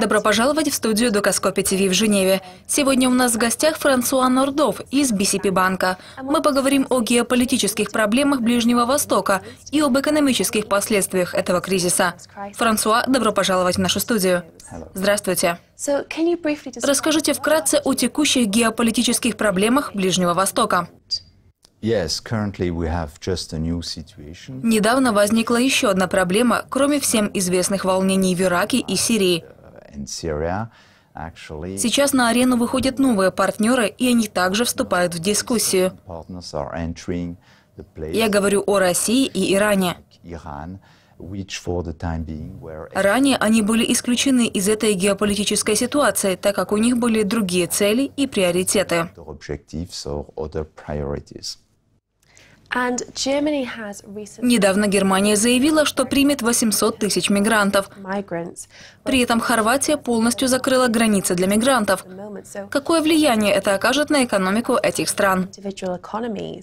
Добро пожаловать в студию Докаскопи ТВ в Женеве. Сегодня у нас в гостях Франсуа Нордов из BCP банка. Мы поговорим о геополитических проблемах Ближнего Востока и об экономических последствиях этого кризиса. Франсуа, добро пожаловать в нашу студию. Здравствуйте. Расскажите вкратце о текущих геополитических проблемах Ближнего Востока. Недавно возникла еще одна проблема, кроме всем известных волнений в Ираке и Сирии. Uh, Сейчас на арену выходят новые партнеры, и они также вступают в дискуссию. Я говорю о России и Иране. Ранее они были исключены из этой геополитической ситуации, так как у них были другие цели и приоритеты. Недавно Германия заявила, что примет 800 тысяч мигрантов. При этом Хорватия полностью закрыла границы для мигрантов. Какое влияние это окажет на экономику этих стран? Uh,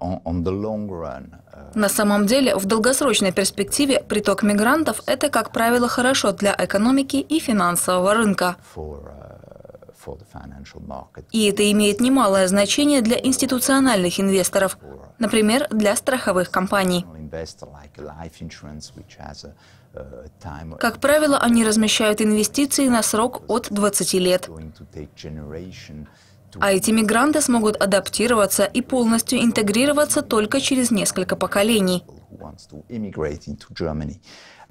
uh, uh, на самом деле, в долгосрочной перспективе приток мигрантов – это, как правило, хорошо для экономики и финансового рынка. И это имеет немалое значение для институциональных инвесторов, например, для страховых компаний. Как правило, они размещают инвестиции на срок от 20 лет. А эти мигранты смогут адаптироваться и полностью интегрироваться только через несколько поколений.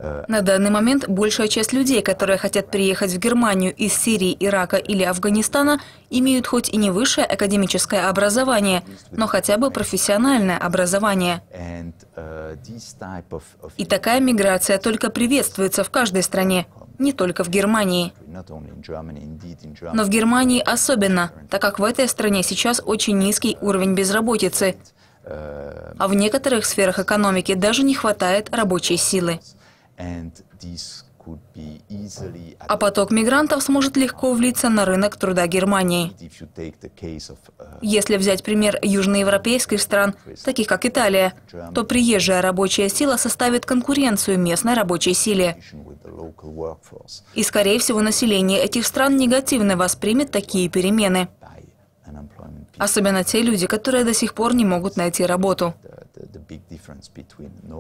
Uh, На данный момент большая часть людей, которые хотят приехать в Германию из Сирии, Ирака или Афганистана, имеют хоть и не высшее академическое образование, но хотя бы профессиональное образование. Uh, и такая миграция только приветствуется в каждой стране, не только в Германии. Но в Германии особенно, так как в этой стране сейчас очень низкий уровень безработицы – а в некоторых сферах экономики даже не хватает рабочей силы. А поток мигрантов сможет легко влиться на рынок труда Германии. Uh, Если взять пример южноевропейских стран, таких как Италия, то приезжая рабочая сила составит конкуренцию местной рабочей силе. И, скорее всего, население этих стран негативно воспримет такие перемены. Особенно те люди, которые до сих пор не могут найти работу.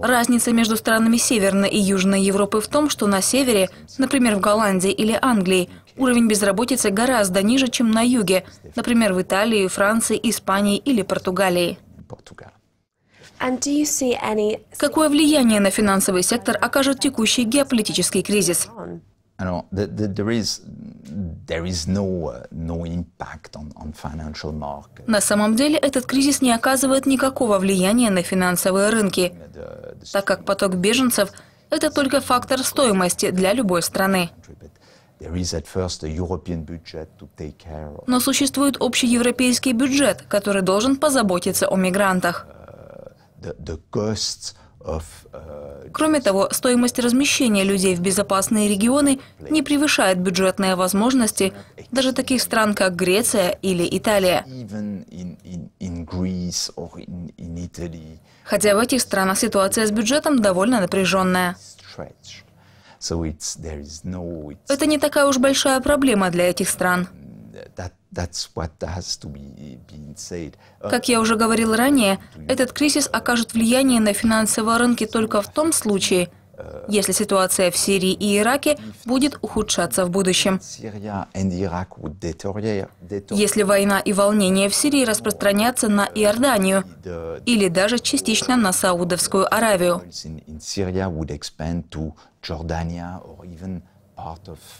Разница между странами Северной и Южной Европы в том, что на севере, например, в Голландии или Англии, уровень безработицы гораздо ниже, чем на юге, например, в Италии, Франции, Испании или Португалии. Какое влияние на финансовый сектор окажет текущий геополитический кризис? Uh, на самом деле этот кризис не оказывает никакого влияния на финансовые рынки, так как поток беженцев – это только фактор стоимости для любой страны. Но существует общий европейский бюджет, который должен позаботиться о мигрантах. Uh, Кроме того, стоимость размещения людей в безопасные регионы не превышает бюджетные возможности даже таких стран, как Греция или Италия. Хотя в этих странах ситуация с бюджетом довольно напряженная. Это не такая уж большая проблема для этих стран. Как я уже говорил ранее, этот кризис окажет влияние на финансовые рынки только в том случае, если ситуация в Сирии и Ираке будет ухудшаться в будущем. Если война и волнение в Сирии распространятся на Иорданию или даже частично на Саудовскую Аравию.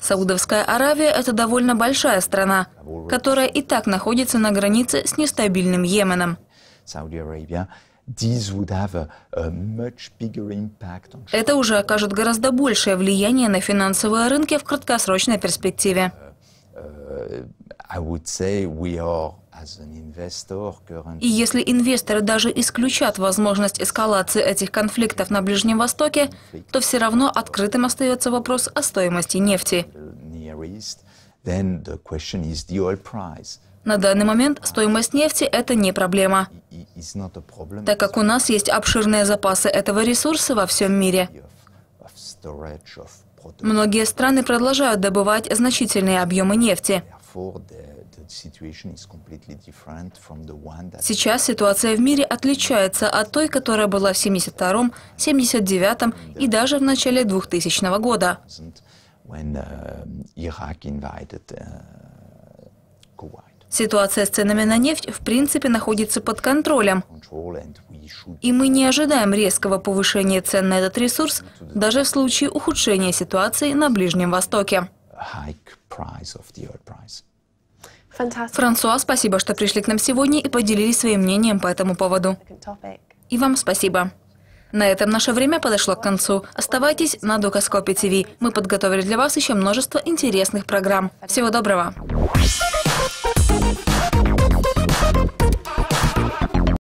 Саудовская Аравия – это довольно большая страна, которая и так находится на границе с нестабильным Йеменом. Это уже окажет гораздо большее влияние на финансовые рынки в краткосрочной перспективе. Э, и если инвесторы даже исключат возможность эскалации этих конфликтов на Ближнем Востоке, то все равно открытым остается вопрос о стоимости нефти. На данный момент стоимость нефти – это не проблема, так как у нас есть обширные запасы этого ресурса во всем мире. Многие страны продолжают добывать значительные объемы нефти. Сейчас ситуация в мире отличается от той, которая была в 72-м, 79-м и даже в начале 2000 года. Uh, uh, ситуация с ценами на нефть в принципе находится под контролем. И мы не ожидаем резкого повышения цен на этот ресурс, даже в случае ухудшения ситуации на Ближнем Востоке. Франсуа, спасибо, что пришли к нам сегодня и поделились своим мнением по этому поводу. И вам спасибо. На этом наше время подошло к концу. Оставайтесь на Дукаскопе ТВ. Мы подготовили для вас еще множество интересных программ. Всего доброго!